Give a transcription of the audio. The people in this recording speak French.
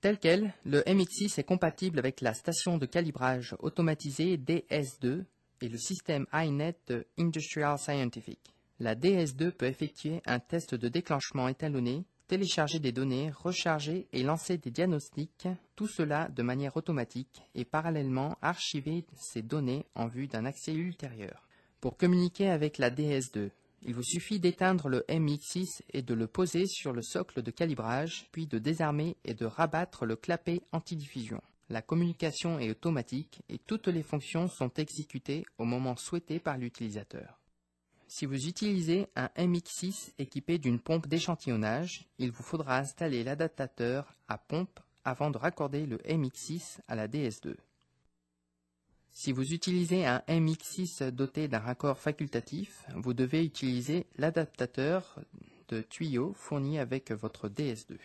Tel quel, le MX6 est compatible avec la station de calibrage automatisée DS2 et le système INET Industrial Scientific. La DS2 peut effectuer un test de déclenchement étalonné, télécharger des données, recharger et lancer des diagnostics, tout cela de manière automatique et parallèlement archiver ces données en vue d'un accès ultérieur. Pour communiquer avec la DS2, il vous suffit d'éteindre le MX6 et de le poser sur le socle de calibrage, puis de désarmer et de rabattre le clapet antidiffusion. La communication est automatique et toutes les fonctions sont exécutées au moment souhaité par l'utilisateur. Si vous utilisez un MX6 équipé d'une pompe d'échantillonnage, il vous faudra installer l'adaptateur à pompe avant de raccorder le MX6 à la DS2. Si vous utilisez un MX6 doté d'un raccord facultatif, vous devez utiliser l'adaptateur de tuyau fourni avec votre DS2.